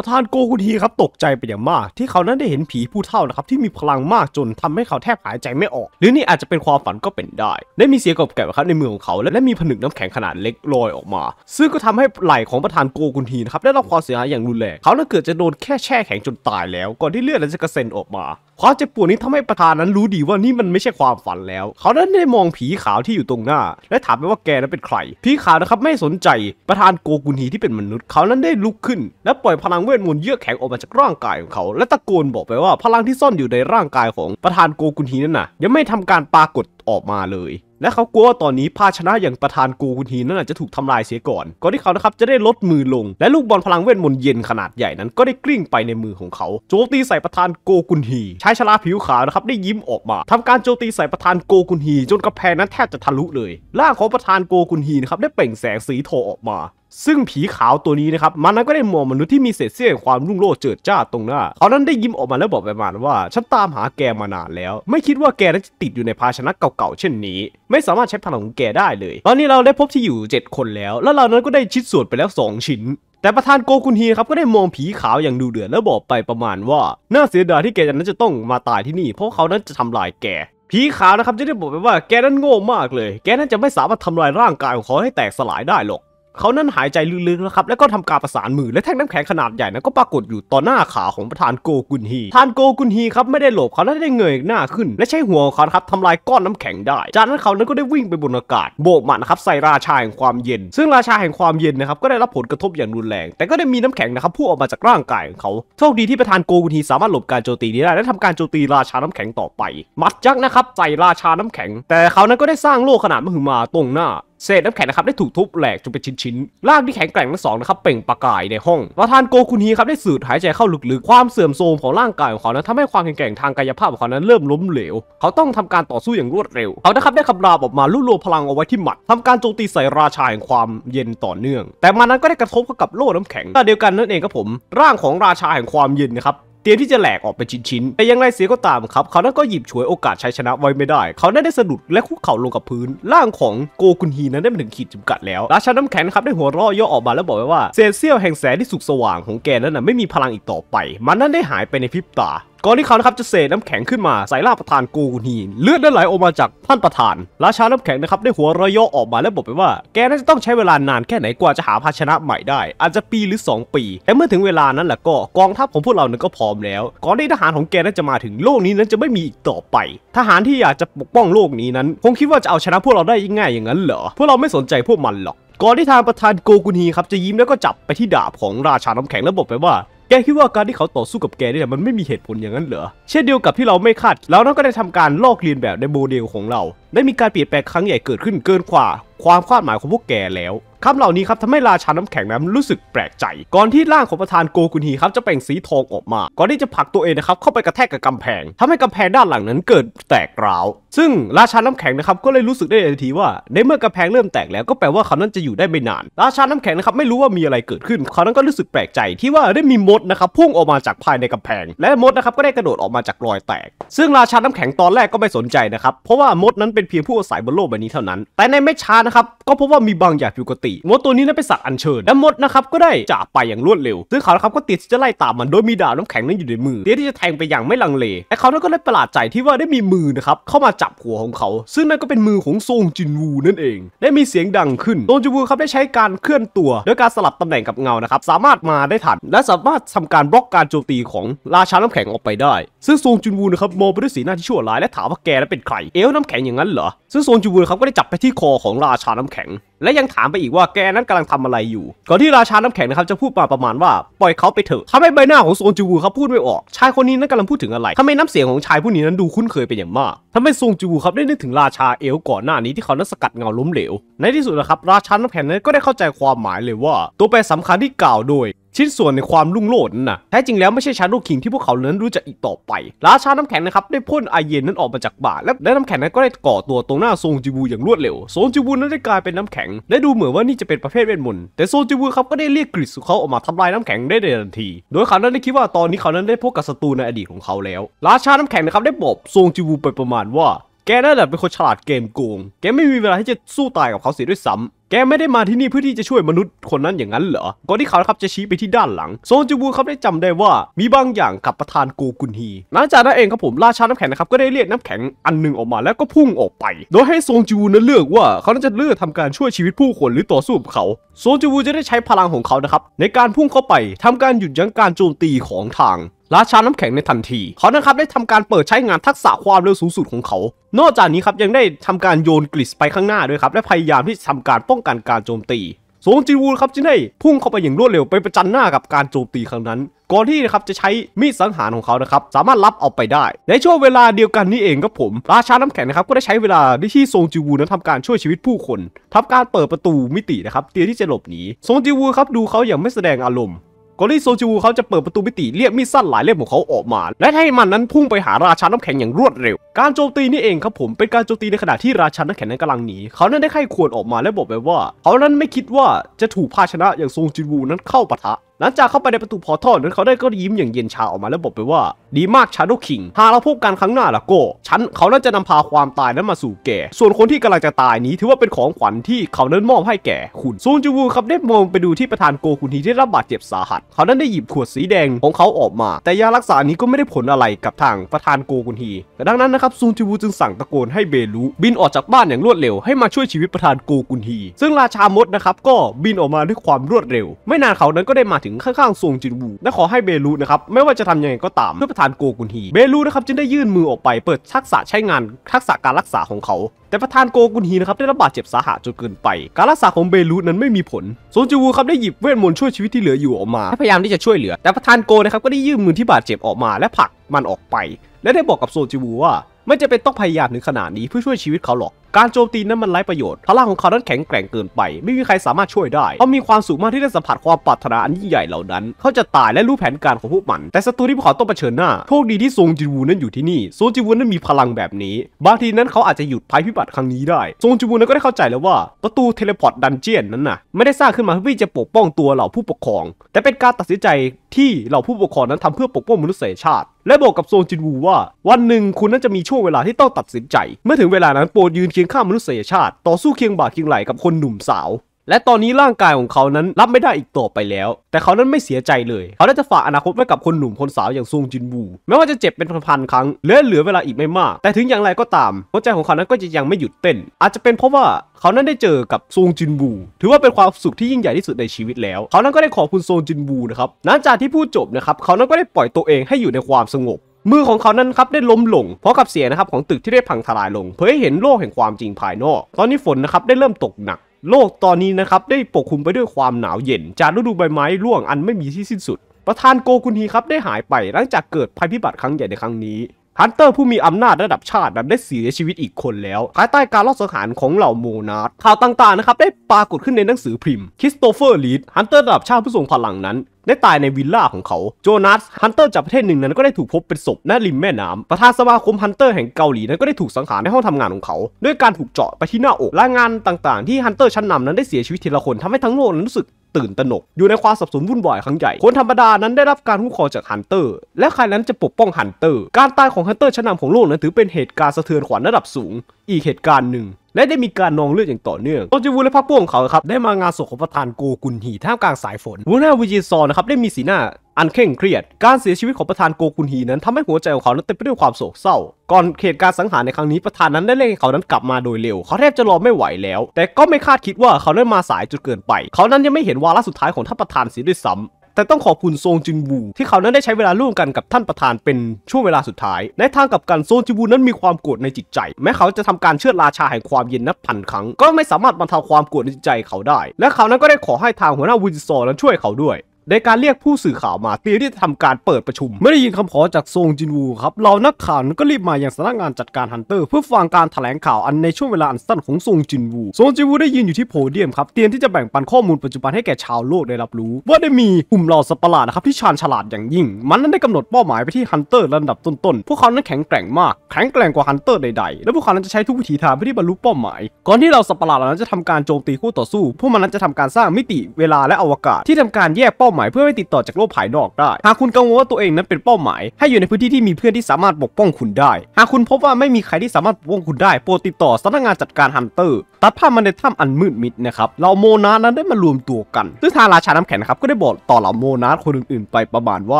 ประธานโกคุทีครับตกใจไปอย่างมาก ที่เขานั้นได้เห็นผีผู้เฒ่านะครับที่มีพลังมากจนทำให้เขาแทบหายใจไม่ออก หรือนี่อาจจะเป็นความฝันก็เป็นได้ ได้มีเสียงกบแกะครับในมือของเขา และมีผนึกน้ำแข็งขนาดเล็กลอยออกมาซึ่งก็ทำให้ไหล่ของประธานโกคุทีนะครับได้รับความเสียหายอย่างรุนแรงเขานั้นเกิดจะโดนแค่แช่แข็งจนตายแล้วก่อนที่เลือดจะกระเซ็นออกมาความเจ็บปวดนี้ทำให้ประธานนั้นรู้ดีว่านี่มันไม่ใช่ความฝันแล้ว เขานั้นได้มองผีขาวที่อยู่ตรงหน้า และถามไปว่าแกนั้นเป็นใคร ผีขาวนะครับไม่สนใจประธานโกกุนฮีที่เป็นมนุษย์เขานั้นได้ลุกขึ้นและปล่อยพลังเวทมนต์เยือกแข็งออกมาจากร่างกายของเขา และตะโกนบอกไปว่าพลังที่ซ่อนอยู่ในร่างกายของประธานโกกุนฮีนั้นน่ะยังไม่ทำการปรากฏออกมาเลย และเขากลัวว่าตอนนี้ภาชนะอย่างประธานกูคุนฮีนั่นจะถูกทำลายเสียก่อนก่อนที่เขานะครับจะได้ลดมือลง และลูกบอลพลังเวทมนต์เย็นขนาดใหญ่นั้นก็ได้กลิ้งไปในมือของเขา โจมตีใส่ประธานโกคุนฮีชายชราผิวขาวนะครับได้ยิ้มออกมา ทำการโจมตีใส่ประธานโกคุนฮีจนกระแพงนั้นแทบจะทะลุเลย ล่างของประธานโกคุนฮีนะครับได้เปล่งแสงสีโทออกมาซึ่งผีขาวตัวนี้นะครับมันนั้นก็ได้มองมนุษย์ที่มีเศษเสี้ยวความรุ่งโรจน์เจิดจ้าตรงหน้า เขานั้นได้ยิ้มออกมาแล้วบอกประมาณว่าฉันตามหาแกมานานแล้ว ไม่คิดว่าแกนั้นจะติดอยู่ในภาชนะเก่าๆเช่นนี้ ไม่สามารถใช้พลังของแกได้เลย ตอนนี้เราได้พบที่อยู่ 7 คนแล้ว แล้วเรานั้นก็ได้ชิดส่วนไปแล้ว 2 ชิ้น แต่ประธานโกคุนฮีครับก็ได้มองผีขาวอย่างดูเดือดแล้วบอกไปประมาณว่า น่าเสียดายที่แกนั้นจะต้องมาตายที่นี่เพราะเขานั้นจะทำลายแก ผีขาวนะครับจะได้บอกไปว่าแกนั้นโง่มากเลย แกนั้นจะไม่สามารถทำลายร่างกายของเขาให้แตกสลายได้หรอกเขานั้นหายใจลึกๆนะครับแล้วก็ทำการประสานมือและแท่งน้ำแข็งขนาดใหญ่นั้นก็ปรากฏอยู่ต่อหน้าขาของประธานโกกุนฮีท่านโกกุนฮีครับไม่ได้หลบเขาและได้เงยหน้าขึ้น และใช้หัวของเขาครับทำลายก้อนน้ำแข็งได้ จากนั้นเขานั้นก็ได้วิ่งไปบนอากาศโบกมันนะครับใส่ราชาแห่งความเย็น ซึ่งราชาแห่งความเย็นนะครับก็ได้รับผลกระทบอย่างรุนแรง แต่ก็ได้มีน้ำแข็งนะครับพุ่งออกมาจากร่างกายของเขาโชคดีที่ประธานโกกุนฮีสามารถหลบการโจมตีนี้ได้และทำการโจมตีราชาน้ำแข็งต่อไปมัดจักนะครับใส่ราชาน้ำแข็ง แต่เขานั้นก็ได้สร้างโลกขนาดมหึมาตรงหน้าเศษน้ำแข็งนะครับได้ถูกทุบแหลกจนเป็นชิ้นๆ ร่างที่แข็งแกร่งทั้งสองนะครับเปล่งประกายในห้อง ประธานโกคุนีครับได้สูดหายใจเข้าลึกๆ ความเสื่อมโทรมของร่างกายของเขานั้นทำให้ความแข็งแกร่งทางกายภาพของเขานั้นเริ่มล้มเหลว เขาต้องทำการต่อสู้อย่างรวดเร็ว เขานะครับได้คำรามออกมารวบรวมพลังเอาไว้ที่หมัดทำการโจมตีใส่ราชาแห่งความเย็นต่อเนื่อง แต่มันนั้นก็ได้กระทบกับโล่น้ำแข็งแต่เดียวกันนั่นเองครับผม ร่างของราชาแห่งความเย็นนะครับเตรียมที่จะแหลกออกเป็นชิ้นๆ แต่ยังไรเสียก็ตามครับ เขานั้นก็หยิบฉวยโอกาสชัยชนะไว้ไม่ได้ เขานั้นได้สะดุดและคุกเข่าลงกับพื้น ร่างของโกกุนฮีนั้นได้ถึงขีดจำกัดแล้ว ราชาน้ำแข็งครับได้หัวเราะย่อออกมาแล้วบอกไว้ว่าเศษเสี้ยวแห่งแสงที่สุกสว่างของแกนั้น่ะไม่มีพลังอีกต่อไป มันนั้นได้หายไปในพริบตาก่อนที่เขานะครับจะเสกน้ำแข็งขึ้นมาใส่ล่าประธานกูนีเลือดได้ไหลออกมาจากท่านประธานราชาน้ำแข็งนะครับได้หัวระยอออกมาแล้วบอกไปว่าแกน่าจะต้องใช้เวลานานแค่ไหนกว่าจะหาภาชนะใหม่ได้อาจจะปีหรือ2ปี แต่เมื่อถึงเวลานั้นแหละก็กองทัพของพวกเราเนี่ยก็พร้อมแล้วก่อนที่ทหารของแกนั้นจะมาถึงโลกนี้นั้นจะไม่มีอีกต่อไปทหารที่อยากจะปกป้องโลกนี้นั้นคงคิดว่าจะเอาชนะพวกเราได้ง่ายอย่างนั้นเหรอพวกเราไม่สนใจพวกมันหรอกก่อนที่ทางประธานโกกุนีครับจะยิ้มแล้วก็จับไปที่ดาบของราชาน้ำแข็งแล้วบอกไปว่าแกคิดว่าการที่เขาต่อสู้กับแกเนี่ยมันไม่มีเหตุผลอย่างนั้นเหรอ เช่นเดียวกับที่เราไม่คาดแล้วนั่นก็ได้ทำการลอกเลียนแบบในโมเดลของเราได้มีการเปลี่ยนแปลงครั้งใหญ่เกิดขึ้นเกินกว่า ความคาดหมายของพวกแกแล้วคำเหล่านี้ครับทำให้ราชาน้ำแข็งนั้นรู้สึกแปลกใจ ก่อนที่ร่างของประธานโกกุนฮีครับจะแปลงสีทองออกมาก่อนที่จะผลักตัวเองนะครับเข้าไปกระแทกกับกำแพง ทำให้กำแพงด้านหลังนั้นเกิดแตกร้าว ซึ่งราชาน้ำแข็งนะครับก็เลยรู้สึกได้ทันทีว่า ในเมื่อกำแพงเริ่มแตกแล้วก็แปลว่าเขานั้นจะอยู่ได้ไม่นาน ราชาน้ำแข็งนะครับไม่รู้ว่ามีอะไรเกิดขึ้นเขานั้นก็รู้สึกแปลกใจที่ว่าได้มีมดนะครับพุ่งออกมาจากภายในกำแพง และมดนะครับก็ได้กระโดดออกมาจากรอยแตก ซึ่งราชาน้ำแข็งตอนแรกก็ไม่สนใจนะครับเพราะว่ามดนั้นเป็นเพียงผู้อาศัยบนโลกใบนี้เท่านั้น แต่ในไม่ช้านะครับ ก็พบว่ามีบางอย่างผิดปกติ มดตัวนี้นั้นเป็นสัตว์อัญเชิญและมดนะครับก็ได้จากไปอย่างรวดเร็วซึ่งเขาครับก็ติดจะไล่ตามมันโดยมีดาบน้ำแข็งนั้นอยู่ในมือเตรียมที่จะแทงไปอย่างไม่ลังเลและเขาก็ได้ประหลาดใจที่ว่าได้มีมือนะครับเข้ามาจับหัวของเขา ซึ่งนั่นก็เป็นมือของโซงจินวูนั่นเองได้มีเสียงดังขึ้นโซงจินวูครับได้ใช้การเคลื่อนตัวโดยการสลับตำแหน่งกับเงา นะครับสามารถมาได้ทันและสามารถทำการบล็อกการโจมตีของราชาน้ำแข็งออกไปได้ซึ่งซงจุนวูนะครับมองไปด้วยสีหน้าที่ชั่วร้ายและถามว่าแกนั้นเป็นใคร เอลน้ำแข็งอย่างนั้นเหรอ ซึ่งซงจุนวูนครับก็ได้จับไปที่คอของราชาน้ำแข็งและยังถามไปอีกว่าแกนั้นกำลังทำอะไรอยู่ ก่อนที่ราชาน้ำแข็งนะครับจะพูดมาประมาณว่า ปล่อยเขาไปเถอะทำให้ใบหน้าของโซนจูวูครับพูดไม่ออก ชายคนนี้นั้นกำลังพูดถึงอะไรทำให้น้ำเสียงของชายผู้นี้นั้นดูคุ้นเคยเป็นอย่างมากทำให้โซนจูวูครับได้นึกถึงราชาเอลก่อนหน้านี้ที่เขานั้นสกัดเงาล้มเหลว ในที่สุดนะครับราชาน้ำแข็งนั้นก็ได้เข้าใจความหมายเลยว่า ตัวแปรสำคัญที่กล่าวโดย ชิ้นส่วนในความรุ่งโรจน์นะแท้จริงแล้วไม่ใช่ชาโดคิงที่พวกเขาเนั้นรู้จักอีกต่อไป ราชาน้ำแข็งนะครับได้พ่นไอเย็นนั้นออกมาจากบ่าและน้าแข็งนั้นก็ได้ก่อตัวตรงหน้าโซงจิบูอย่างรวดเร็วโซงจิบูนั้นได้กลายเป็นน้ำแข็งงและดูเหมือนว่านี่จะเป็นประเภทเวทมนต์แต่โซจิวครับก็ได้เรียกกริดสุเขาออกมาทำลายน้ำแข็งได้ในทันที โดยเขานั้นได้คิดว่าตอนนี้เขานั้นได้พบกับศัตรูในอดีตของเขาแล้ว ราชาน้ำแข็งนะครับได้บอกโซจิวไปประมาณว่าแกนั่นแหละเป็นคนฉลาดเกมโกง แกไม่มีเวลาที่จะสู้ตายกับเขาเสียด้วยซ้ำ แกไม่ได้มาที่นี่เพื่อที่จะช่วยมนุษย์คนนั้นอย่างนั้นเหรอ ก่อนที่เขาครับจะชี้ไปที่ด้านหลังโซนจูบูครับได้จำได้ว่ามีบางอย่างกับประธานโกกุนฮีหลังจากนั้นเองครับผมราชาน้ำแข็งนะครับก็ได้เรียกน้ำแข็งอันหนึ่งออกมาแล้วก็พุ่งออกไป โดยให้โซนจูบูนั้นเลือกว่าเขาจะเลือกทำการช่วยชีวิตผู้คนหรือต่อสู้กับเขาโซนจูบูจะได้ใช้พลังของเขานะครับในการพุ่งเข้าไป ทำการหยุดยั้งการโจมตีของทางราชาน้ำแข็งในทันทีเขานะครับได้ทำการเปิดใช้งานทักษะความเร็วสูงสุดของเขา นอกจากนี้ครับยังได้ทำการโยนกลิสไปข้างหน้าด้วยครับและพยายามที่จะทำการป้องกันการโจมตีสงจีวูครับจึงได้พุ่งเข้าไปอย่างรวดเร็วไปประจันหน้ากับการโจมตีครั้งนั้น ก่อนที่นะครับจะใช้มีดสังหารของเขานะครับสามารถรับเอาไปได้ ในช่วงเวลาเดียวกันนี้เองครับผม ราชาน้ำแข็งนะครับก็ได้ใช้เวลาที่โซงจิวูนั้นทำการช่วยชีวิตผู้คนทำการเปิดประตูมิตินะครับ เตรียมที่จะหลบหนีโซงจิวูครับดูเขาอย่างไม่แสดงอารมณ์กอริโซจูเขาจะเปิดประตูมิติเรียกมีดสั้นหลายเล่มของเขาออกมา และให้มันนั้นพุ่งไปหาราชาน้ำแข็งอย่างรวดเร็ว การโจมตีนี่เองครับผมเป็นการโจมตีในขณะที่ราชาน้ำแข็งนั้นกำลังหนีเขานั้นได้ไข้ควรออกมาและบอกไปว่าเขานั้นไม่คิดว่าจะถูกภาชนะอย่างโซงจินวู นั้นเข้าปะทะหลังจากเข้าไปในประตูพอทอลนั้นเขาได้ก็ยิ้มอย่างเย็นชาออกมาแล้วบอกไปว่าดีมากชาโดคิงหากเราพบกันครั้งหน้าละโก้ฉันเขาน่าจะนำพาความตายนั้นมาสู่แก่ ส่วนคนที่กำลังจะตายนี้ถือว่าเป็นของขวัญที่เขานั้นมอบให้แก่คุณซูนจูวูครับได้มองไปดูที่ประธานโกคุณที่ได้รับบาดเจ็บสาหัส เขานั้นได้หยิบขวดสีแดงของเขาออกมา แต่ยารักษานี้ก็ไม่ได้ผลอะไรกับทางประธานโกคุณฮีแต่ดังนั้นนะครับซูนจูวูจึงสั่งตะโกนให้เบลุบินออกจากบ้านอย่างรวดเร็วให้มาช่วยชีวิตประธานโกคุณฮีซึ่งราชามดนะครับก็บินออกมาด้วยความรวดเร็ว ไม่นานเขานั้นก็ได้มาถึงข้างๆซวงจินวูและขอให้เบลูนะครับไม่ว่าจะทำยังไงก็ตามเพื่อประธานโกกุนฮีเบลูนะครับจึงได้ยื่นมือออกไป เปิดทักษะใช้งานทักษะการรักษาของเขา แต่ประธานโกกุนฮีนะครับได้รับบาดเจ็บสาหัสจนเกินไป การรักษาของเบลูนั้นไม่มีผลซวงจินวูครับได้หยิบเวทมนต์ช่วยชีวิตที่เหลืออยู่ออกมา พยายามที่จะช่วยเหลือแต่ประธานโกนะครับก็ได้ยื่นมือที่บาดเจ็บออกมาและผลักมันออกไป และได้บอกกับโซจิวูว่า ไม่จะเป็นต้องพยายามถึงขนาดนี้เพื่อช่วยชีวิตเขาหรอกการโจมตีนั้นมันไร้ประโยชน์ พลังของเขานั้นแข็งแกร่งเกินไป ไม่มีใครสามารถช่วยได้เขามีความสูงมากที่ได้สัมผัสความปรารถนาอันยิ่งใหญ่เหล่านั้นเขาจะตายและรู้แผนการของพวกมัน แต่ศัตรูที่พวกเขาต้องเผชิญหน้าโชคดีที่ซงจิวูนั้นอยู่ที่นี่ซงจิวูนั้นมีพลังแบบนี้ บางทีนั้นเขาอาจจะหยุดภัยพิบัติครั้งนี้ได้ซงจิวูนั้นก็ได้เข้าใจแล้วว่า ประตูเทเลพอร์ตดันเจียนนั้นน่ะไม่ได้สร้างขึ้นมาเพื่อจะปกป้องตัวเหล่าผู้ปกครอง แต่เป็นการตัดสินใจที่เหล่าผู้ปกครองนั้นทำเพื่อปกป้องมนุษยชาติ และบอกกับซงจินวูว่าวันหนึ่งคุณนั้นจะมีช่วงเวลาที่ต้องตัดสินใจเมื่อถึงเวลานั้นโปรดยืนคียงข้ามมนุษยชาติต่อสู้เคียงบ่าเคียงไหลกับคนหนุ่มสาว และตอนนี้ร่างกายของเขานั้นรับไม่ได้อีกต่อไปแล้ว แต่เขานั้นไม่เสียใจเลย เขาได้จะฝากอนาคตไว้กับคนหนุ่มคนสาวอย่างซงจินบูแม้ว่าจะเจ็บเป็นพันๆครั้งและเหลือเวลาอีกไม่มาก แต่ถึงอย่างไรก็ตามหัวใจของเขานั้นก็จะยังไม่หยุดเต้น อาจจะเป็นเพราะว่าเขานั้นได้เจอกับซงจินบู ถือว่าเป็นความสุขที่ยิ่งใหญ่ที่สุดในชีวิตแล้ว เขานั้นก็ได้ขอบคุณซงจินบูนะครับหลังจากที่พูดจบนะครับเขานั้นก็ได้ปล่อยตัวเองให้อยู่ในความสงบมือของเขานั้นครับได้ล้มลง เพราะกับเสียงนะครับของตึกที่ได้พังทลายลงเพื่อให้เห็นโลกแห่งความจริงภายนอก ตอนนี้ฝนนะครับได้เริ่มตกหนัก โลกตอนนี้นะครับได้ปกคลุมไปด้วยความหนาวเย็นจากฤดูใบไม้ร่วงอันไม่มีที่สิ้นสุด ประธานโกคุนีครับได้หายไปหลังจากเกิดภัยพิบัติครั้งใหญ่ในครั้งนี้ฮันเตอร์ผู้มีอำนาจระดับชาติได้เสียชีวิตอีกคนแล้วภายใต้การลอบสังหารของเหล่าโมนาร์ข่าวต่างๆนะครับได้ปรากฏขึ้นในหนังสือพิมพ์คริสโตเฟอร์ลีดฮันเตอร์ระดับชาติผู้ทรงพลังนั้น ได้ตายในวิลล่าของเขาโจนาสฮันเตอร์จากประเทศหนึ่งนั้นก็ได้ถูกพบเป็นศพณริมแม่น้ำประธานสมาคมฮันเตอร์แห่งเกาหลีนั้นก็ได้ถูกสังหารในห้องทำงานของเขา ด้วยการถูกเจาะไปที่หน้าอกรายงานต่าง ๆ ที่ฮันเตอร์ชั้นนำานั้นได้เสียชีวิตทีละคนทำให้ทั้งโลกนั้นรู้สึกื่นตระหนก อยู่ในความสับสนวุ่นวายครั้งใหญ่ คนธรรมดานั้นได้รับการคุ้มครองจากฮันเตอร์ และใครนั้นจะปกป้องฮันเตอร์ การตายของฮันเตอร์ชั้นนำของโลกนั้นถือเป็นเหตุการณ์สะเทือนขวัญระดับสูงอีกเหตุการณ์หนึ่ง และได้มีการนองเลือดอย่างต่อเนื่องโตจิวูและพรรคพวกของเขาครับได้มางานศพของประธานโกกุนฮีท่ามกลางสายฝน วูน่าวิจิซอนนะครับได้มีสีหน้าอันเคร่งเครียด การเสียชีวิตของประธานโกกุนฮีนั้นทำให้หัวใจของเขานั้นเต็มไปด้วยความโศกเศร้า ก่อนเหตุการณ์สังหารในครั้งนี้ประธานนั้นได้เร่งให้เขานั้นกลับมาโดยเร็ว เขาแทบจะรอไม่ไหวแล้ว แต่ก็ไม่คาดคิดว่าเขานั้นมาสายจนเกินไป เขานั้นยังไม่เห็นวาระสุดท้ายของท่านประธานเสียด้วยซ้ำแต่ต้องขอบคุณโซงจินบูที่เขานั้นได้ใช้เวลาร่วมกันกับท่านประธานเป็นช่วงเวลาสุดท้าย ในทางกับการโซงจินบูนั้นมีความโกรธในจิตใจ แม้เขาจะทำการเชือดราชาแห่งความเย็นนับพันครั้งก็ไม่สามารถบรรเทาความโกรธในจิตใจเขาได้ และเขานั้นก็ได้ขอให้ทางหัวหน้าวินซอร์นั้นช่วยเขาด้วยในการเรียกผู้สื่อข่าวมาเตรียมที่จะทำการเปิดประชุม ไม่ได้ยินคำขอจากซงจินวูครับเรานักข่าวก็รีบมาอย่างสำนักงานจัดการฮันเตอร์เพื่อฟังการแถลงข่าวอันในช่วงเวลาอันสั้นของซงจินวูซงจินวูได้ยืนอยู่ที่โพเดียมครับเตรียมที่จะแบ่งปันข้อมูลปัจจุบันให้แก่ชาวโลกได้รับรู้ ว่าได้มีกลุ่มเหล่าสัตว์ประหลาดนะครับที่ชาญฉลาดอย่างยิ่งมันนั้นได้กำหนดเป้าหมายไปที่ฮันเตอร์ระดับต้นๆพวกเขานั้นแข็งแกร่งมากแข็งแกร่งกว่าฮันเตอร์ใดๆและพวกเขานั้นจะใช้ทุกวิถีทางเพื่อที่บรรลุเป้าหมายก่อนที่เราสัตว์ประหลาดเหล่านั้นจะทำการโจมตีคู่ต่อสู้พวกมันนั้นจะทำการสร้างมิติเวลาและอวกาศ ที่ทำการแยกเป้าหมายเพื่อให้ติดต่อจากโลกภายนอกได้ หากคุณกังวลว่าตัวเองนั้นเป็นเป้าหมาย ให้อยู่ในพื้นที่ที่มีเพื่อนที่สามารถปกป้องคุณได้ หากคุณพบว่าไม่มีใครที่สามารถปกป้องคุณได้ โปรดติดต่อสำนักงานจัดการฮันเตอร์ตัดภาพมาในถ้ำอันมืดมิดนะครับเหล่าโมนาสนั้นได้มารวมตัวกันซึ่งทางราชาน้ำแข็งนะครับก็ได้บอกต่อเหล่าโมนาสคนอื่น ๆ ไปประมาณว่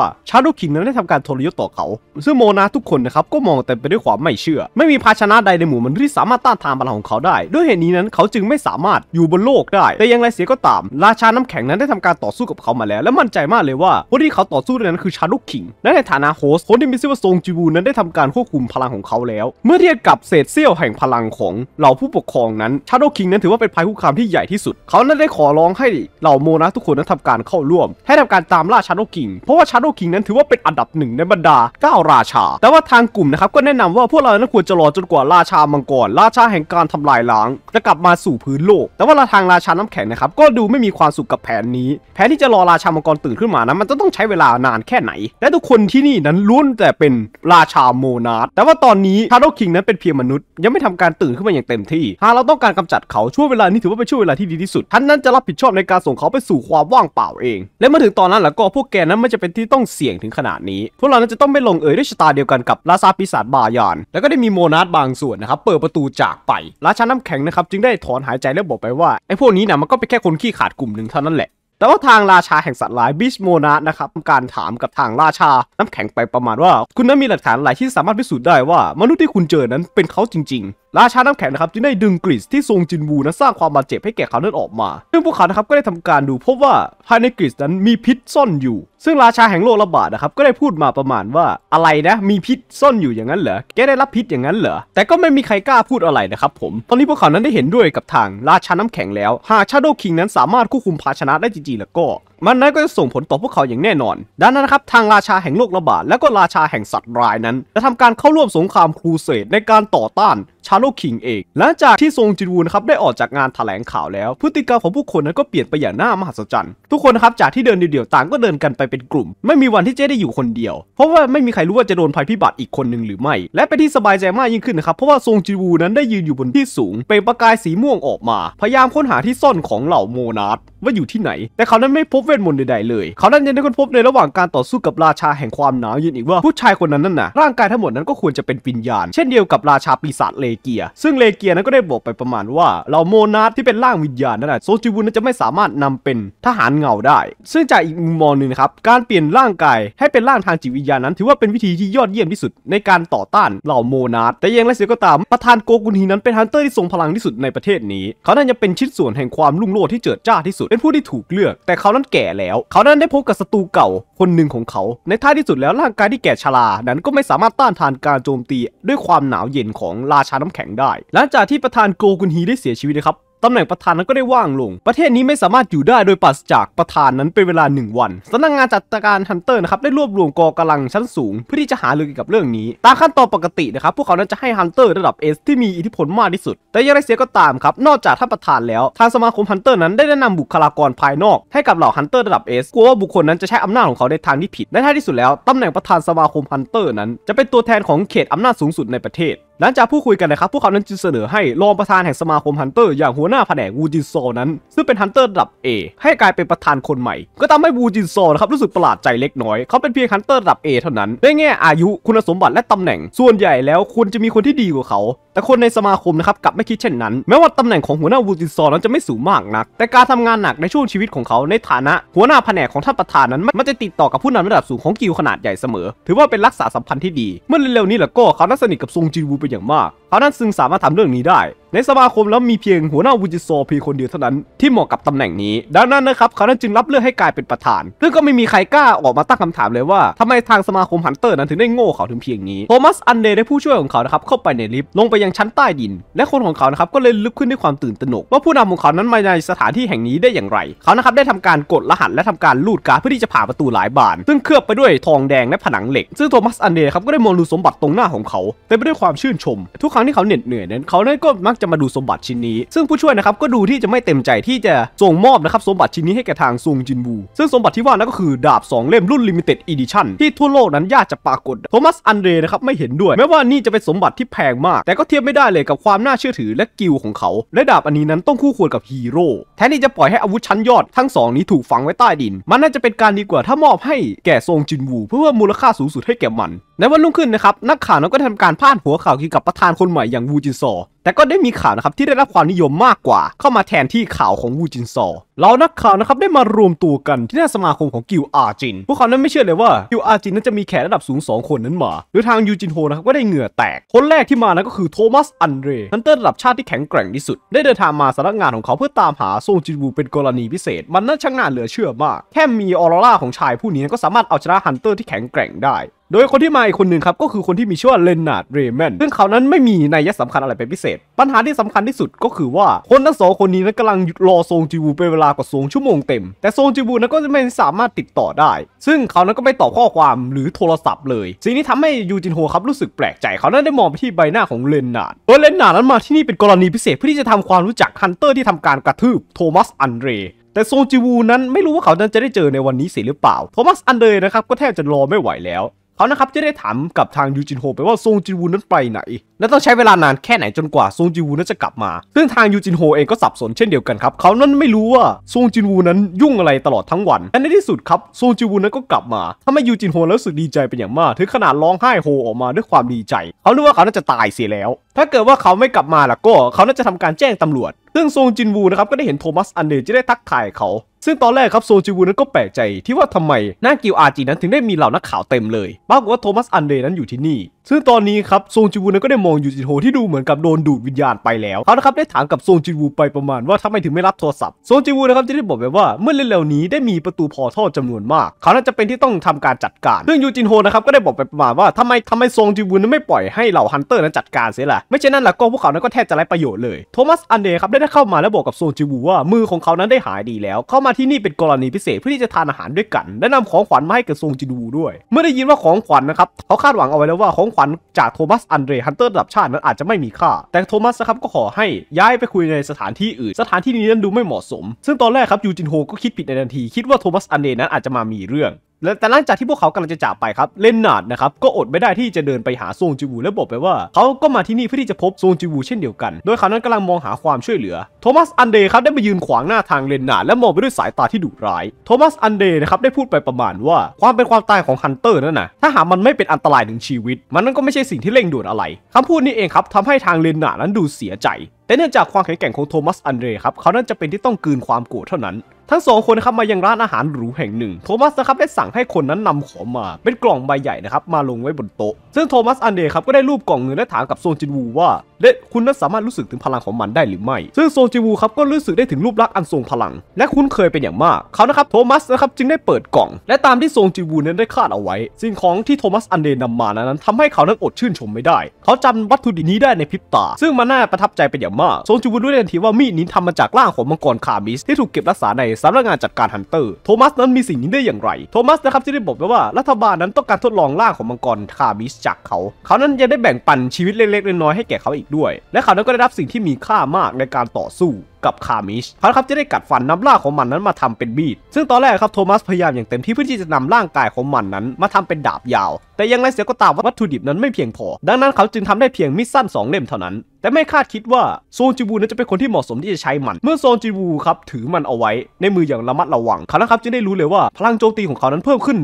าชาโกคิงนั้นได้ทำการทรยศต่อเขา ซึ่งโมนาสทุกคนนะครับก็มองแต่ไปด้วยความไม่เชื่อ ไม่มีภาชนะใดในหมู่มนุษย์ที่สามารถต้านทานพลังของเขาได้ ด้วยเหตุนี้นั้นเขาจึงไม่สามารถอยู่บนโลกได้ แต่อย่างไรเสียก็ตาม ราชาน้ำแข็งนั้นได้ทำการต่อสู้กับเขามาแล้ว และมั่นใจมากเลยว่าคนที่เขาต่อสู้นั้น คือชาโกคิงและในฐานะโฮสต์คนที่มีชื่อว่าซงจิวูนั้นได้ทำการควบคุมพลังของเขาแล้ว เมื่อเทียบกับเศษเสี้ยวแห่งพลังของเหล่าผู้ปกครองนั้นชาโดคิงนั้นถือว่าเป็นภัยคุกคามที่ใหญ่ที่สุด เขานั้นได้ขอร้องให้เหล่าโมนะทุกคนนั้นทำการเข้าร่วม ให้ทำการตามล่าชาโดคิงเพราะว่าชาโดคิงนั้นถือว่าเป็นอันดับหนึ่งในบรรดา9ราชา แต่ว่าทางกลุ่มนะครับก็แนะนำว่าพวกเรานั้นควรจะรอจนกว่าราชามังกร ราชาแห่งการทำลายล้างจะกลับมาสู่พื้นโลก แต่ว่าทางราชาน้ำแข็งนะครับก็ดูไม่มีความสุขกับแผนนี้แผนที่จะรอราชามังกรตื่นขึ้นมานะมันจะต้องใช้เวลานานแค่ไหน และทุกคนที่นี่นั้นล้วนแต่เป็นราชาโมนาสแต่ว่าตอนนี้ชาโดคิงนั้นเป็นเพียงมนุษย์ยังไม่ทำการตื่นขึ้นมาอย่างเต็มที่หากเราต้องการกำจัดเขาช่วงเวลานี้ถือว่าเป็นช่วงเวลาที่ดีที่สุดท่านนั้นจะรับผิดชอบในการส่งเขาไปสู่ความว่างเปล่าเอง และเมื่อถึงตอนนั้นแล้วก็พวกแกนั้นไม่จะเป็นที่ต้องเสี่ยงถึงขนาดนี้พวกเรานั้นจะต้องไม่ลงเอยด้วยชะตาเดียวกันกับราซาปีศาจบายานแล้วก็ได้มีโมนาสบางส่วนนะครับเปิดประตูจากไปราชาน้ำแข็งนะครับจึงได้ถอนหายใจแล้วบอกไปว่าไอ้พวกนี้นะมันก็เป็นแค่คนขี้ขาดกลุ่มหนึ่งเท่านั้นแหละแต่ว่าทางราชาแห่งสัตว์หลายบิชโมนานะครับการถามกับทางราชาน้ำแข็งไปประมาณว่า คุณนั้นมีหลักฐานอะไรที่สามารถพิสูจน์ได้ว่า มนุษย์ที่คุณเจอนั้นเป็นเขาจริงๆ ราชาน้ำแข็งนะครับจึงได้ดึงกริชที่ทรงจินบูนั้นสร้างความบาดเจ็บให้แก่เขานั้นออกมา ซึ่งพวกเขานะครับก็ได้ทำการดูพบว่าภายในกริชนั้นมีพิษซ่อนอยู่ซึ่งราชาแห่งโลกระบาดนะครับ ก็ได้พูดมาประมาณว่าอะไรนะ มีพิษซ่อนอยู่อย่างนั้นเหรอ แกได้รับพิษอย่างนั้นเหรอ แต่ก็ไม่มีใครกล้าพูดอะไรนะครับผม ตอนนี้พวกเขานั้นได้เห็นด้วยกับทางราชาน้ำแข็งแล้ว หากชาโดว์คิงนั้นสามารถควบคุมภาชนะได้จริงๆแล้วก็มันนั้นก็จะส่งผลต่อพวกเขาอย่างแน่นอนดังนั้นนะครับ ทางราชาแห่งโรคระบาด และก็ราชาแห่งสัตว์ร้ายนั้นจะทำการเข้าร่วมสงครามครูเสดในการต่อต้านชาโลคิงเองหลังจากที่ทรงจินวูนะครับ ได้ออกจากงานแถลงข่าวแล้ว พฤติกรรมของผู้คนนั้นก็เปลี่ยนไปอย่างน่ามหัศจรรย์ ทุกคนครับจากที่เดินเดี่ยวๆต่างก็เดินกันไปเป็นกลุ่ม ไม่มีวันที่เจ๊ได้อยู่คนเดียว เพราะว่าไม่มีใครรู้ว่าจะโดนภัยพิบัติอีกคนหนึ่งหรือไม่และเป็นที่สบายใจมากยิ่งขึ้นนะครับเพราะว่าทรงจินวูนั้นได้ยืนอยู่บนที่สูง เป็นประกายสีม่วงออกมา พยายามค้นหาที่ซ่อนของเหล่าโมนาร์ว่าอยู่ที่ไหน แต่เขานั้นไม่พบเวทมนต์ใดๆเลยเขานั้นยัง ได้ค้นพบในระหว่างการต่อสู้กับราชาแห่งความหนาวเย็นอีกว่าผู้ชายคนนั้นนั่นนะร่างกายทั้งหมดนั้นก็ควรจะเป็นวิญญาณ เช่นเดียวกับราชาปีศาจเลเกีย ซึ่งเลเกียนั้นก็ได้บอกไปประมาณว่าเราโมนาสที่เป็นร่างวิญญาณนั่นแหะโซจิวุนนั้นจะไม่สามารถนำเป็นทหารเงาได้ ซึ่งจากอีกมุมมองหนึ่งนะครับการเปลี่ยนร่างกายให้เป็นร่างทางจิตวิญญาณนั้นถือว่าเป็นวิธีที่ยอดเยี่ยมที่สุดในการต่อต้านเหล่าโมนาสแต่ยังไรเสียก็ตามประธานโกกุนฮีนั้นเป็นฮันเตอร์ที่ทรงพลังที่สุดในประเทศนี้ เขานั้นังเป็นชิ้นส่วนแห่งความรุ่งโรจน์ที่เจิดจ้าที่สุด เป็นผู้ที่ถูกเลือกแต่เขานั้นกก่แล้วเขานั้นได้พบกับศัตรูเก่าคนหนึ่งของเขา ในท้ายที่สุดแล้วร่างกายที่แก่ชรานั้นก็ไม่สามารถต้านทานการโจมตีด้วยความหนาวเย็นของราชาน้ำแข็งได้ หลังจากที่ประธานโกกุนฮีได้เสียชีวิตนะครับตำแหน่งประธานนั้นก็ได้ว่างลง ประเทศนี้ไม่สามารถอยู่ได้โดยปราศจากประธานนั้นเป็นเวลา 1 วันสำนักงานจัดการฮันเตอร์นะครับ ได้รวบรวมกองกำลังชั้นสูง เพื่อที่จะหาเรื่องกับเรื่องนี้ ตามขั้นตอนปกตินะครับพวกเขานั้นจะให้ฮันเตอร์ระดับเอสที่มีอิทธิพลมากที่สุด แต่ยังไรเสียก็ตามครับ นอกจากท่านประธานแล้ว ทางสมาคมฮันเตอร์นั้นได้แนะนำบุคลากรภายนอก ให้กับเหล่าฮันเตอร์ระดับเอสกลัวว่าบุคคลนั้นจะใช้อำนาจของเขาในทางที่ผิดในท้ายที่สุดแล้วตำแหน่งประธานสมาคมฮันเตอร์ นั้นจะเป็นตัวแทนของเขตอำนาจสูงสุดในประเทศหลังจากพูดคุยกันนะครับ พวกเขานั้นจึงเสนอให้รองประธานแห่งสมาคมฮันเตอร์อย่างหัวหน้าแผนกวูจินโซนั้น ซึ่งเป็นฮันเตอร์ระดับ A ให้กลายเป็นประธานคนใหม่ ก็ทำให้วูจินโซนะครับรู้สึกประหลาดใจเล็กน้อย เขาเป็นเพียงฮันเตอร์ระดับ A เท่านั้นในแง่อายุคุณสมบัติและตำแหน่ง ส่วนใหญ่แล้วควรจะมีคนที่ดีกว่าเขาแต่คนในสมาคมนะครับกลับไม่คิดเช่นนั้น แม้ว่าตำแหน่งของหัวหน้าวูจินซอนั้นจะไม่สูงมากนัก แต่การทำงานหนักในช่วงชีวิตของเขา ในฐานะ หัวหน้าแผนกของท่านประธานนั้น มันจะติดต่อกับผู้นำระดับสูงของกิวขนาดใหญ่เสมอ ถือว่าเป็นรักษาสัมพันธ์ที่ดี เมื่อเร็วๆนี้ละก็เขานั้นสนิทกับซงจินวูเป็นอย่างมากเขานั้นซึ่งสามารถทำเรื่องนี้ได้ในสมาคมแล้วมีเพียงหัวหน้าวูจิโซเพียงคนเดียวเท่านั้นที่เหมาะกับตำแหน่งนี้ดังนั้นนะครับเขานั้นจึงรับเลือกให้กลายเป็นประธาน ซึ่งก็ไม่มีใครกล้าออกมาตั้งคำถามเลยว่าทำไมทางสมาคมฮันเตอร์นั้นถึงได้โง่เขาถึงเพียงนี้ โทมัสอันเดย์ได้ผู้ช่วยของเขานะครับเข้าไปในลิฟต์ลงไปยังชั้นใต้ดิน และคนของเขานะครับก็เลยลุกขึ้นด้วยความตื่นตระหนกว่าผู้นำของเขานั้นมาในสถานที่แห่งนี้ได้อย่างไร เขานะครับได้ทำการกดรหัสและทำการลูดการเพื่อที่จะผ่าประตูหลายบาน ซึ่งเคลือบไปด้วยทองแดงและผนังเหล็กซึ่งโทมัสอันเดย์ครับก็ได้มองดูสมบัติตรงหน้าของเขาเต็มไปด้วยความชื่นชม ทุกครั้งที่เขาเหน็ดเหนื่อยนั้นเขาได้ก็มักจะมาดูสมบัติชิ้นนี้ ซึ่งผู้ช่วยนะครับก็ดูที่จะไม่เต็มใจที่จะส่งมอบนะครับสมบัติชิ้นนี้ให้แก่ทางซุงจินบูซึ่งสมบัติที่ว่านั่นก็คือดาบ 2 เล่มรุ่นลิมิเต็ดอีดิชั่นที่ทั่วโลกนั้นยากจะปรากฏ โทมัสอันเดรนะครับไม่เห็นด้วย แม้ว่านี่จะเป็นสมบัติที่แพงมาก แต่ก็เทียบไม่ได้เลยกับความน่าเชื่อถือและกิลของเขา และดาบอันนี้นั้นต้องคู่ควรกับฮีโร่ แทนที่จะปล่อยให้อาวุธชั้นยอด ทั้งสองนี้ถูกฝังไว้ใต้ดิน มันน่าจะเป็นการดีกว่าถ้ามอบให้แก่ซงจินวูเพื่อเพิ่มมูลค่าสูงสุดให้แก่มัน ในวันรุ่งขึ้นนะครับนักข่าวนั้นก็ทำการพาดหัวข่าวเกี่ยวกับประธานคนใหม่อย่างวูจินซอแต่ก็ได้มีข่าวนะครับที่ได้รับความนิยมมากกว่า เข้ามาแทนที่ข่าวของวูจินซอเรานักข่าวนะครับได้มารวมตัวกันที่หน้าสมาคมของกิวอาจิน พวกเขานั้นไม่เชื่อเลยว่า กิวอาจินนั้นจะมีแขกระดับสูง2คนนั้นมาโดยทางยูจินโฮนะครับก็ได้เหงื่อแตก คนแรกที่มานะก็คือโทมัสอันเดร ฮันเตอร์ระดับชาติที่แข็งแกร่งที่สุด ได้เดินทางมาสำนักงานของเขาเพื่อตามหาโซงจินวู เป็นกรณีพิเศษ มันน่าช่างน่าเหลือเชื่อมาก แค่มีออร่าของชายผู้นี้ก็สามารถเอาชนะฮันเตอร์ที่แข็งแกร่งได้ โดยคนที่มาอีกคนหนึ่งครับก็คือคนที่มีชื่อว่าเลนนาร์ดเรแมน ซึ่งเขานั้นไม่มีนัยสำคัญอะไรเป็นพิเศษ ปัญหาที่สำคัญที่สุดก็คือ ว่าคนทั้งสองคนนี้นั้นกำลังรอทรงจิวูเป็นเวลาาวกว่าสองชั่วโมงเต็ม แต่โซนจิบูนั้นก็ไม่สามารถติดต่อได้ ซึ่งเขานั้นก็ไม่ตอบข้อความหรือโทรศัพท์เลย สิ่งนี้ทำให้ยูจินโฮครับรู้สึกแปลกใจเขานั้นได้มองไปที่ใบหน้าของเลนนาร์ดโดยเลนนาร์ดนั้นมาที่นี่เป็นกรณีพิเศษ เพื่อที่จะทำความรู้จักฮันเตอร์ที่ทำการกระทืบโทมัสอันเดรแต่โซจิวู นั้นไม่รู้ว่าเขานั้นจะได้เจอในวันนี้สิหรือเปล่า โทมัสอันเดรนะครับก็แทบจะรอไม่ไหวแล้ว เขานะครับจะได้ถามกับทางยูจินโฮไปว่าโซจิวู นั้นไปไหนและต้องใช้เวลานานแค่ไหนจนกว่าซงจิวูนั้นจะกลับมา ซึ่งทางยูจินโฮเองก็สับสนเช่นเดียวกันครับ เขานั้นไม่รู้ว่าซงจินวูนั้นยุ่งอะไรตลอดทั้งวันและในที่สุดครับซงจิวูนั้นก็กลับมาทำให้ยูจินโฮรู้สึกดีใจเป็นอย่างมาก ถึงขนาดร้องไห้โฮออกมาด้วยความดีใจ เขารู้ว่าเขาน่าจะตายเสียแล้ว ถ้าเกิดว่าเขาไม่กลับมาล่ะก็เขาน่าจะทำการแจ้งตำรวจ ซึ่งซงจินวูนะครับก็ได้เห็นโทมัสอันเด์จะได้ทักทายเขา ซึ่งตอนแรกครับโซจิวูนั้นก็แปลกใจที่ว่าทำไม หน้ากิวอาจีนั้นถึงได้มีเหล่านักข่าวเต็มเลยปรากฏว่าโทมัสอันเดนั้นอยู่ที่นี่ ซึ่งตอนนี้ครับโซจิวูนั้นก็ได้มองยูจิโฮที่ดูเหมือนกับโดนดูดวิญญาณไปแล้วเขานะครับได้ถามกับโซนจินวู ไปประมาณว่าทำไมถึงไม่รับโทรศัพท์โซนจินวูนะครับจะได้บอกไปว่าเมื่อเล่นร็วนี้ได้มีประตูพอท่อจำนวนมาก เขาน่าจะเป็นที่ต้องทำการจัดการซึ่งยูจินโฮนะครับก็ได้บอกไปประมาณว่าทำไมทำไมโซนจินวูนั้นไม่ปล่อยให้เหล่าฮันเตอร์นั้นจัดการเสียล่ะไม่เช่นนั้นล่ะก็พวกเขานั้นก็แทบจะไร้ประโยชน์เลยโทมัสอันเดครับได้เข้ามาแล้วบอกกับโซนจินวูว่ามือของเขานั้นได้หายดีแล้ว เข้ามาที่นี่เป็นกรณีพิเศษเพื่อที่จะทานอาหารด้วยกันและนำของขวัญมาให้กับโซงจินวูด้วย เมื่อได้ยินว่าของขวัญนะครับเขาคาดหวังเอาไว้แล้วว่าของขวัญจากโทมัสอันเดรฮันเตอร์ดับชาติมันอาจจะไม่มีค่า แต่โทมัสนะครับก็ขอให้ ย้ายไปคุยในสถานที่อื่นสถานที่นี้นั้นดูไม่เหมาะสม ซึ่งตอนแรกครับยูจินโฮก็คิดผิดในทันที คิดว่าโทมัสอันเดนั้นอาจจะมามีเรื่องและแต่หลังจากที่พวกเขากำลังจะจากไปครับเลนนาร์ดนะครับก็อดไม่ได้ที่จะเดินไปหาซงจิวูและบอกไปว่า เขาก็มาที่นี่เพื่อที่จะพบซงจิวูเช่นเดียวกัน โดยเขานั้นกำลังมองหาความช่วยเหลือ โทมัสอันเดย์ครับได้ไปยืนขวางหน้าทางเลนนาร์ดและมองไปด้วยสายตาที่ดุร้าย โทมัสอันเดย์นะครับได้พูดไปประมาณว่า ความเป็นความตายของฮันเตอร์นั่นนะถ้าหากมันไม่เป็นอันตรายถึงชีวิต มันนั้นก็ไม่ใช่สิ่งที่เร่งด่วนอะไร คำพูดนี้เองครับทำให้ทางเลนนาร์ดนั้นดูเสียใจ แต่เนื่องจากความแข็งแกร่งของโทมัสอันเด์ครับเขานั้นจะเป็นที่ต้องกืนความโกรธเท่านั้นทั้งสองคนนะครับมายังร้านอาหารหรูแห่งหนึ่ง โทมัสนะครับได้สั่งให้คนนั้นนำของมา เป็นกล่องใบใหญ่นะครับ มาลงไว้บนโต๊ะซึ่งโทมัสอันเดย์ครับก็ได้รูปกล่องเงินและถามกับโซนจินวูว่าเละคุณนั้นสามารถรู้สึกถึงพลังของมันได้หรือไม่ ซึ่งโซนจินวูครับก็รู้สึกได้ถึงรูปลักษณ์อันทรงพลัง และคุ้นเคยเป็นอย่างมาก เขานะครับโทมัสนะครับจึงได้เปิดกล่อง และตามที่โซนจินวูนั้นได้คาดเอาไว้ สิ่งของที่โทมัสอันเดย์นำมานั้นทำให้เขานั้นอดชื่นชมไม่ได้ เขาจำวัตถุดิบนี้ได้ในพริบตา ซึ่งมันน่าประทับใจเป็นอย่างมากโซนจินวูรู้ทันทีว่ามีดนี้ทำมาจากร่างของมังกรคามิส ที่ถูกเก็บรักษาในสำนักงานจัดการฮันเตอร์ โทมัสนั้นมีสิ่งนี้ได้อย่างไรโทมัสนะครับจึงได้บอกว่ารัฐบาลนั้นต้องการทดลองร่างของมังกรคามิสจจากเขาเขานั้นยังได้แบ่งปัน ชีวิตเล็กๆน้อยๆให้แก่เขา อีกด้วย และเขา นั้นก็ ได้ รับสิ่งที่มีค่ามากในการต่อสู้กับคามิชเขาครับจะได้กัดฟันนำล่าของมันนั้นมาทำเป็นมีดซึ่งตอนแรกครับโทมัสพยายามอย่างเต็มที่เพื่อที่จะนำร่างกายของมันนั้นมาทำเป็นดาบยาว แต่ยังไรเสียก็ตามวัตถุดิบนั้นไม่เพียงพอ ดังนั้นเขาจึงทำได้เพียงมีดสั้น2เล่มเท่านั้นแต่ไม่คาดคิดว่าโซนจิบูนั้นจะเป็นคนที่เหมาะสมที่จะใช้มันเมื่อโซนจิบูครับถือมันเอาไว้ในมืออย่างระมัดระวังเขานะครับจึงได้รู้เลยว่าพลังโจมตีของเขานั้นเพิ่มขึ้น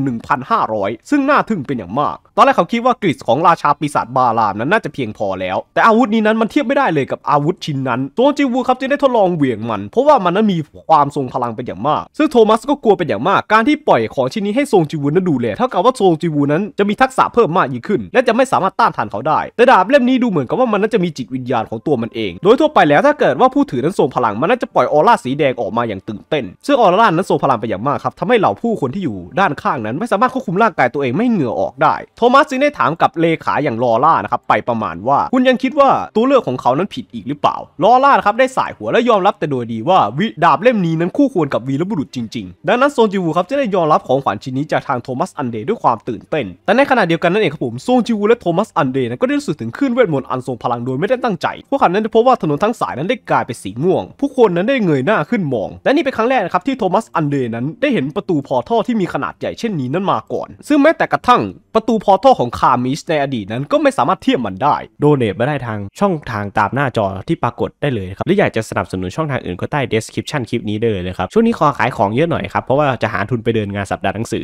1,500ซึ่งน่าทึ่งเป็นอย่างมาก ตอนแรกเขาคิดว่ากริชของราชาปีศาจบาลามนั้นน่าจะเพียงพอแล้ว แต่อาวุธนี้นั้นมันเทียบไม่ได้เลยกับอาวุธชิ้นนั้นโซนจิบูครับจึงได้ทดลองเหวี่ยงมันเพราะว่ามันนั้นมีความทรงพลังเป็นอย่างมาก ซึ่งโทมัสก็กลัวเป็นอย่างมาก การที่ปล่อยของชิ้นนี้ให้ทรงจิวูนั้นดูแลเท่ากับว่าทรงจิวูนั้นจะมีทักษะเพิ่มมากยิ่งขึ้น และจะไม่สามารถต้านทานเขาได้ แต่ดาบเล่มนี้ดูเหมือนกับว่ามันนั้นจะมีจิตวิญญาณของตัวมันเอง โดยทั่วไปแล้วถ้าเกิดว่าผู้ถือนั้นทรงพลังมันน่าจะปล่อยออร่าสีแดงออกมาอย่างตื่นเต้น ซึ่งออร่านั้นทรงพลังไปอย่างมากครับทำให้เหล่าผู้คนที่อยู่ด้านข้างนั้นไม่สามารถควบคุมร่างกายตัวเองไม่เหงื่อออกได้ โทมัสจึงได้ถามกับเลขาอย่างลอร่านะครับไปประมาณว่าคุณยังคิดว่าตัวเลือกของเขานั้นผิดอีกหรือเปล่าลอร่านะครับได้สายหัวและยออมรับแต่โดยดีว่า วิดาบเล่มนี้นั้นคู่ควรกับวีรบุรุษจริงๆ ดังนั้นโซนจิวูครับจะได้ยอมรับของขวัญชิ้นนี้จากทางโทมัสอันเดย์ด้วยความตื่นเต้น แต่ในขณะเดียวกันนั่นเองครับผมโซนจิวูและโทมัสอันเดย์นั้นก็ได้รู้สึกถึงคลื่นเวทมนต์อันทรงพลังโดยไม่ได้ตั้งใจพวกเขานั้นได้พบว่าถนนทั้งสายนั้นได้กลายเป็นสีม่วง ผู้คนนั้นได้เงยหน้าขึ้นมองและนี่เป็นครั้งแรกนะครับที่โทมัสอันเดย์นั้นได้เห็นประตูพอท่อที่มีขนาดใหญ่เช่นนี้นั้นมาก่อน ซึ่งแม้แต่กระทั่งประตูพอทัลของคามิสในอดีตนั้นก็ไม่สามารถเทียบมันได้โดเนทม่ได้ทางช่องทางตามหน้าจอที่ปรากฏได้เลยครับหรืออยากจะสนับสนุนนุนช่องทางอื่นก็ใต้ description คลิปนี้เด้เลยครับ ช่วงนี้ขอขายของเยอะหน่อยครับ เพราะว่าจะหาทุนไปเดินงานสัปดาห์หนังสือ